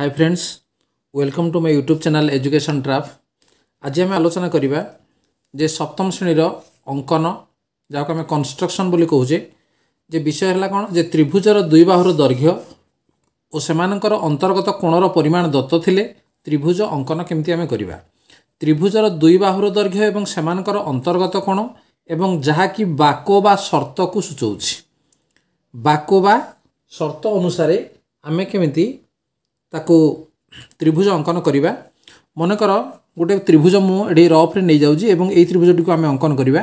high friends welcome to my YouTube channel education trap ଆଜି ଆମେ ଆଲୋଚନା କରିବା ଯେ ସପ୍ତମ ଶ୍ରେଣୀର ଅଙ୍କନ ଯାହାକୁ ଆମେ କନଷ୍ଟ୍ରକ୍ସନ୍ ବୋଲି କହୁଛେ ଯେ ବିଷୟ ହେଲା କ'ଣ ଯେ ତ୍ରିଭୁଜର ଦୁଇ ବାହୁର ଦୈର୍ଘ୍ୟ ଓ ସେମାନଙ୍କର ଅନ୍ତର୍ଗତ କୋଣର ପରିମାଣ ଦତ୍ତ ଥିଲେ ତ୍ରିଭୁଜ ଅଙ୍କନ କେମିତି ଆମେ କରିବା ତ୍ରିଭୁଜର ଦୁଇ ବାହୁର ଦୈର୍ଘ୍ୟ ଏବଂ ସେମାନଙ୍କର ଅନ୍ତର୍ଗତ କୋଣ ଏବଂ ଯାହାକି ବାକ ବା ସର୍ତ୍ତକୁ ସୂଚାଉଛି ବାକ ବା ସର୍ତ୍ତ ଅନୁସାରେ ଆମେ କେମିତି ତାକୁ ତ୍ରିଭୁଜ ଅଙ୍କନ କରିବା ମନେକର ଗୋଟେ ତ୍ରିଭୁଜ ମୁଁ ଏଠି ରଫ୍ରେ ନେଇଯାଉଛି ଏବଂ ଏଇ ତ୍ରିଭୁଜଟିକୁ ଆମେ ଅଙ୍କନ କରିବା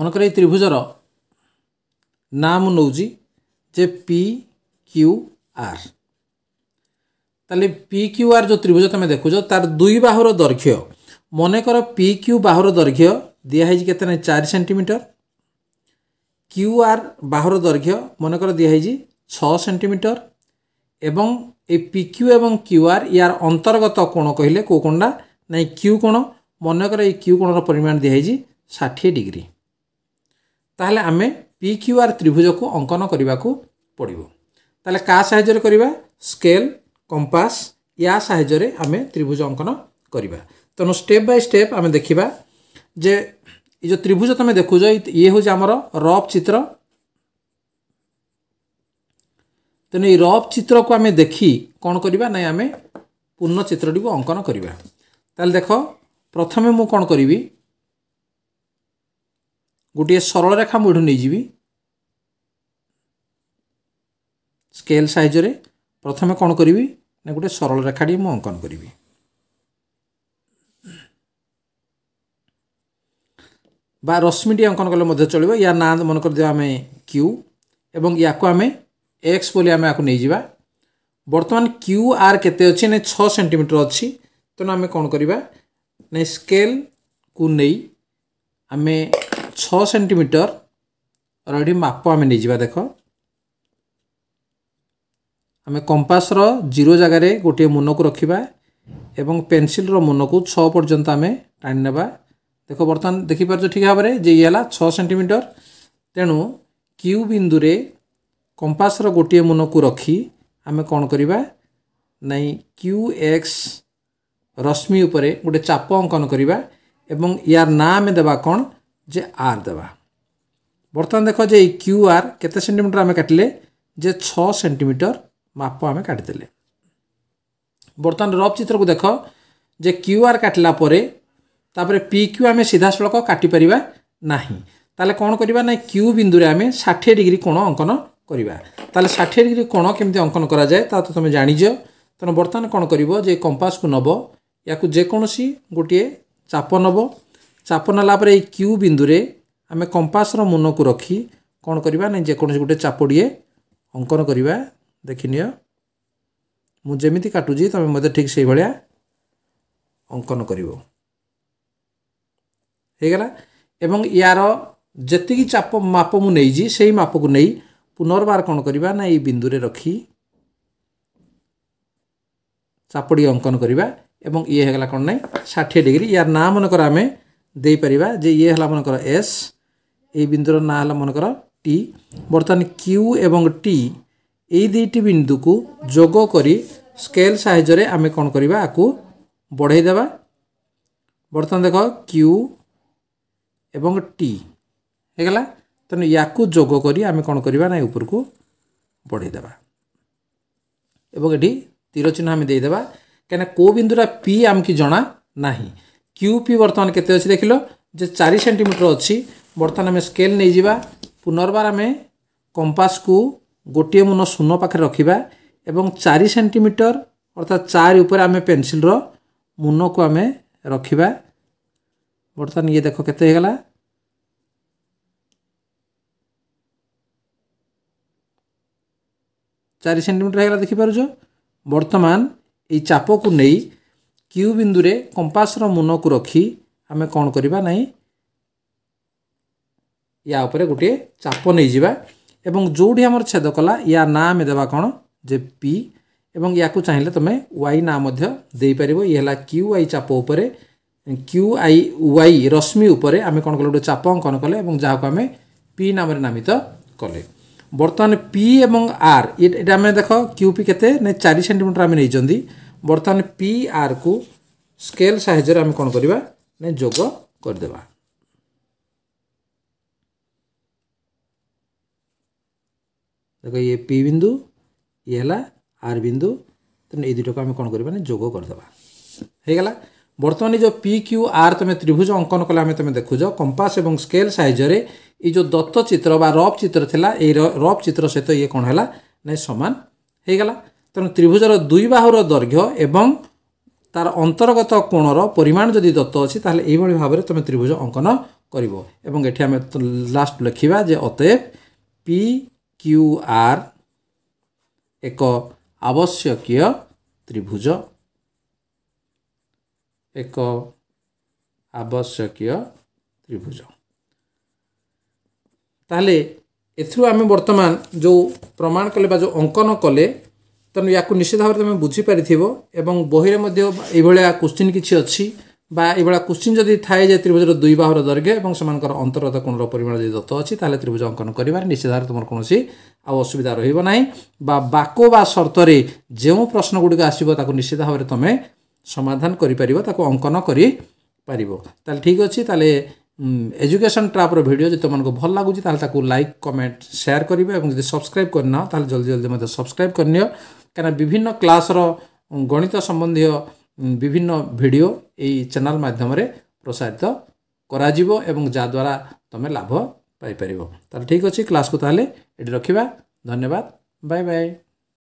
ମନେକର ଏଇ ତ୍ରିଭୁଜର ନାଁ ମୁଁ ନେଉଛି ଯେ ପି କ୍ୟୁ ଆର୍ ତାହେଲେ ପି କ୍ୟୁ ଆର୍ ଯେଉଁ ତ୍ରିଭୁଜ ତୁମେ ଦେଖୁଛ ତାର ଦୁଇ ବାହୁର ଦୈର୍ଘ୍ୟ ମନେକର ପି କ୍ୟୁ ବାହୁର ଦୈର୍ଘ୍ୟ ଦିଆହେଇଛି କେତେ ନାହିଁ ଚାରି ସେଣ୍ଟିମିଟର କ୍ୟୁ ଆର୍ ବାହୁର ଦୈର୍ଘ୍ୟ ମନେକର ଦିଆହେଇଛି ଛଅ ସେଣ୍ଟିମିଟର এবং এই পিকিউ এবং কিউআর ইয়ার অন্তর্গত কোণ কহিলে কেউ কোণটা না কিউ কোণ মনে করে এই কিউ কোণর পরিমাণ দিয়া হয়েছি ষাঠিয়ে ডিগ্রি তাহলে আমি পি কিউ আর অঙ্কন করা পড়ব তাহলে কা সাহায্যে করা স্কেল কম্পাস ইয়া সাহায্যে আমি ত্রিভুজ অঙ্কন করা তেমন স্টেপ বাই স্টেপ আমি দেখা যে এই যে ত্রিভুজ তুমি দেখুছ ইয়ে হচ্ছে আমার রফ চিত্র ତେଣୁ ଏଇ ରଫ୍ ଚିତ୍ରକୁ ଆମେ ଦେଖି କ'ଣ କରିବା ନାଇଁ ଆମେ ପୂର୍ଣ୍ଣ ଚିତ୍ରଟିକୁ ଅଙ୍କନ କରିବା ତାହେଲେ ଦେଖ ପ୍ରଥମେ ମୁଁ କ'ଣ କରିବି ଗୋଟିଏ ସରଳ ରେଖା ମୁଁ ଏଠୁ ନେଇଯିବି ସ୍କେଲ୍ ସାଇଜରେ ପ୍ରଥମେ କ'ଣ କରିବି ନା ଗୋଟିଏ ସରଳ ରେଖାଟିଏ ମୁଁ ଅଙ୍କନ କରିବି ବା ରଶ୍ମିଟି ଅଙ୍କନ କଲେ ମଧ୍ୟ ଚଳିବ ୟା ନାଁ ମନେ କରିଦେବା ଆମେ କ୍ୟୁ ଏବଂ ୟାକୁ ଆମେ এক্স বলে আমি এখন নেইযা বর্তমান কিউ আর কেতে অছি না ছ সেটিমিটর অছি তেমন আমি কোণ করা না স্কেল কু নেই আমি ছ সেটিমিটর এটি মাপ আমি নেইযা দেখ আমি কম্পাসর জিরো জায়গায় গোটিয়ে মুনকু রাখবা এবং পেনসিলর মুনকু ছ পর্যন্ত আমি টানি নেবা দেখ বর্তমান দেখিপারছ ঠিক ভাবে যে ইয়ে হল ছ সেটিমিটর তেণু কিউ বিন্দুরে କମ୍ପାସର ଗୋଟିଏ ମୁନକୁ ରଖି ଆମେ କ'ଣ କରିବା ନାଇଁ କ୍ୟୁ ଏକ୍ସ ରଶ୍ମି ଉପରେ ଗୋଟେ ଚାପ ଅଙ୍କନ କରିବା ଏବଂ ୟାର ନାଁ ଆମେ ଦେବା କ'ଣ ଯେ ଆର୍ ଦେବା ବର୍ତ୍ତମାନ ଦେଖ ଯେ ଏଇ କ୍ୟୁ ଆର୍ କେତେ ସେଣ୍ଟିମିଟର ଆମେ କାଟିଲେ ଯେ ଛଅ ସେଣ୍ଟିମିଟର ମାପ ଆମେ କାଟିଦେଲେ ବର୍ତ୍ତମାନ ରଫ୍ ଚିତ୍ରକୁ ଦେଖ ଯେ କ୍ୟୁ ଆର୍ କାଟିଲା ପରେ ତାପରେ ପି କ୍ୟୁ ଆମେ ସିଧାସଳଖ କାଟିପାରିବା ନାହିଁ ତାହେଲେ କ'ଣ କରିବା ନା କ୍ୟୁ ବିନ୍ଦୁରେ ଆମେ ଷାଠିଏ ଡିଗ୍ରୀ କୋଣ ଅଙ୍କନ କରିବା ତାହେଲେ ଷାଠିଏ ଡିଗ୍ରୀ କୋଣ କେମିତି ଅଙ୍କନ କରାଯାଏ ତାହା ତ ତୁମେ ଜାଣିଛ ତେଣୁ ବର୍ତ୍ତମାନ କ'ଣ କରିବ ଯେ କମ୍ପାସକୁ ନେବ ୟାକୁ ଯେକୌଣସି ଗୋଟିଏ ଚାପ ନେବ ଚାପ ନେଲା ପରେ ଏଇ କ୍ୟୁ ବିନ୍ଦୁରେ ଆମେ କମ୍ପାସର ମୁନକୁ ରଖି କ'ଣ କରିବା ନା ଯେକୌଣସି ଗୋଟେ ଚାପଟିଏ ଅଙ୍କନ କରିବା ଦେଖିନିଅ ମୁଁ ଯେମିତି କାଟୁଛି ତୁମେ ମୋତେ ଠିକ୍ ସେଇଭଳିଆ ଅଙ୍କନ କରିବ ହେଇଗଲା ଏବଂ ୟାର ଯେତିକି ଚାପ ମାପ ମୁଁ ନେଇଛି ସେଇ ମାପକୁ ନେଇ পুনর্বার କ'ଣ କରିବା ନା ଏଇ ବିନ୍ଦୁରେ ରଖି ଚାପଡ଼ି ଅଙ୍କନ କରିବା ଏବଂ ଇଏ ହେଇଗଲା କ'ଣ ନାହିଁ ଷାଠିଏ ଡିଗ୍ରୀ ୟାର ନାଁ ମନେକର ଆମେ ଦେଇପାରିବା ଯେ ଇଏ ହେଲା ମନେକର ଏସ୍ ଏଇ ବିନ୍ଦୁର ନାଁ ହେଲା ମନେକର ଟି ବର୍ତ୍ତମାନ କ୍ୟୁ ଏବଂ ଟି ଏଇ ଦୁଇଟି ବିନ୍ଦୁକୁ ଯୋଗ କରି ସ୍କେଲ୍ ସାହାଯ୍ୟରେ ଆମେ କ'ଣ କରିବା ଆକୁ ବଢ଼େଇ ଦେବା ବର୍ତ୍ତମାନ ଦେଖ କ୍ୟୁ ଏବଂ ଟି ହେଇଗଲା ତେଣୁ ୟାକୁ ଯୋଗ କରି ଆମେ କ'ଣ କରିବା ନା ଉପରକୁ ବଢ଼େଇଦେବା ଏବଂ ଏଠି ତୀର ଚିହ୍ନ ଆମେ ଦେଇଦେବା କାହିଁକିନା କେଉଁ ବିନ୍ଦୁଟା ପି ଆମକୁ ଜଣା ନାହିଁ କ୍ୟୁ ପି ବର୍ତ୍ତମାନ କେତେ ଅଛି ଦେଖିଲ ଯେ ଚାରି ସେଣ୍ଟିମିଟର ଅଛି ବର୍ତ୍ତମାନ ଆମେ ସ୍କେଲ୍ ନେଇଯିବା ପୁନର୍ବାର ଆମେ କମ୍ପାସକୁ ଗୋଟିଏ ମୁନ ଶୂନ ପାଖରେ ରଖିବା ଏବଂ ଚାରି ସେଣ୍ଟିମିଟର ଅର୍ଥାତ୍ ଚାରି ଉପରେ ଆମେ ପେନ୍ସିଲ୍ର ମୁନକୁ ଆମେ ରଖିବା ବର୍ତ୍ତମାନ ଇଏ ଦେଖ କେତେ ହେଇଗଲା ଚାରି ସେଣ୍ଟିମିଟର ହେଇଗଲା ଦେଖିପାରୁଛ ବର୍ତ୍ତମାନ ଏଇ ଚାପକୁ ନେଇ କ୍ୟୁ ବିନ୍ଦୁରେ କମ୍ପାସର ମୁନକୁ ରଖି ଆମେ କ'ଣ କରିବା ନାହିଁ ୟା ଉପରେ ଗୋଟିଏ ଚାପ ନେଇଯିବା ଏବଂ ଯେଉଁଠି ଆମର ଛେଦ କଲା ୟା ନାଁ ଆମେ ଦେବା କ'ଣ ଯେ ପି ଏବଂ ୟାକୁ ଚାହିଁଲେ ତୁମେ ୱାଇ ନାଁ ମଧ୍ୟ ଦେଇପାରିବ ଇଏ ହେଲା କ୍ୟୁ ଆଇ ଚାପ ଉପରେ କ୍ୟୁ ଆଇ ୱାଇ ରଶ୍ମି ଉପରେ ଆମେ କ'ଣ କଲେ ଗୋଟେ ଚାପ ଅଙ୍କନ କଲେ ଏବଂ ଯାହାକୁ ଆମେ ପି ନାମରେ ନାମିତ କଲେ বর্তমানে পি এবং আর এটা আমি দেখ কিউপি কেতে না চারি সেটিমিটর আমি নেই বর্তমানে পি আর কু স্কেল সাহায্যে আমি কোণ করা না যোগ করেদেবা দেখ ইয়ে পি বিন্দু ইয়ে হল আর বিন্দু তেমনি এই দুইটাকে আমি কোণ করা না যোগ করেদেবা হয়ে গেলা বর্তমানে যে পি কিউ আর তুমি ত্রিভুজ অঙ্কন কলে আমি তুমি দেখুছ কম্পাস এবং স্কেল সাহায্যে ଏଇ ଯେଉଁ ଦତ୍ତ ଚିତ୍ର ବା ରଫ୍ ଚିତ୍ର ଥିଲା ଏଇ ରଫ୍ ଚିତ୍ର ସହିତ ଇଏ କ'ଣ ହେଲା ନା ସମାନ ହେଇଗଲା ତେଣୁ ତ୍ରିଭୁଜର ଦୁଇ ବାହୁର ଦୈର୍ଘ୍ୟ ଏବଂ ତାର ଅନ୍ତର୍ଗତ କୋଣର ପରିମାଣ ଯଦି ଦତ୍ତ ଅଛି ତାହେଲେ ଏଇଭଳି ଭାବରେ ତୁମେ ତ୍ରିଭୁଜ ଅଙ୍କନ କରିବ ଏବଂ ଏଠି ଆମେ ଲାଷ୍ଟ ଲେଖିବା ଯେ ଅତଏବ ପି କ୍ୟୁ ଆର୍ ଏକ ଆବଶ୍ୟକୀୟ ତ୍ରିଭୁଜ ଏକ ଆବଶ୍ୟକୀୟ ତ୍ରିଭୁଜ তাহলে ଏଥିରୁ আমি বর্তমান যে প্রমাণ কলে বা যে অঙ্কন কলে তেমন ইয়াকে নিশ্চিত ভাবে তুমি ବୁଝିପାରିଥିବ এবং ବହିରେ মধ্যে এইভাবে কোশ্চিন কিছু ଅଛି বা এইভাবে কোশ্চিন যদি থাকে যে ত্রিভুজের দুই বাহুর দৈর্ঘ্য এবং সে অন্তর্গত কোণর পরিমাণ যদি দত্ত অছি তাহলে ত্রিভুজ অঙ্কন করবার নিশ্চিত ভাবে তোমার কোণী আসুবিধা রহব না বা বাক বা সর্তরে যে প্রশ্নগুড়ি আসব তাকে নিশ্চিত ভাবে তুমি সমাধান করে পার তাকে অঙ্কন করে পার তাহলে ঠিক অছি তাহলে ଏଜୁକେସନ୍ ଟ୍ରାପ୍ର ଭିଡ଼ିଓ ଯଦି ତୁମକୁ ଭଲ ଲାଗୁଛି ତାହେଲେ ତାକୁ ଲାଇକ୍ କମେଣ୍ଟ ସେୟାର କରିବ ଏବଂ ଯଦି ସବସ୍କ୍ରାଇବ୍ କରିନିଅ ତାହେଲେ ଜଲ୍ଦି ଜଲ୍ଦି ମଧ୍ୟ ସବସ୍କ୍ରାଇବ୍ କରିନିଅ କାରଣ ବିଭିନ୍ନ କ୍ଲାସ୍ର ଗଣିତ ସମ୍ବନ୍ଧୀୟ ବିଭିନ୍ନ ଭିଡ଼ିଓ ଏଇ ଚ୍ୟାନେଲ୍ ମାଧ୍ୟମରେ ପ୍ରସାରିତ କରାଯିବ ଏବଂ ଯାହାଦ୍ୱାରା ତୁମେ ଲାଭ ପାଇପାରିବ ତାହେଲେ ଠିକ୍ ଅଛି କ୍ଲାସ୍କୁ ତାହେଲେ ଏଠି ରଖିବା ଧନ୍ୟବାଦ ବାଏ ବାଏ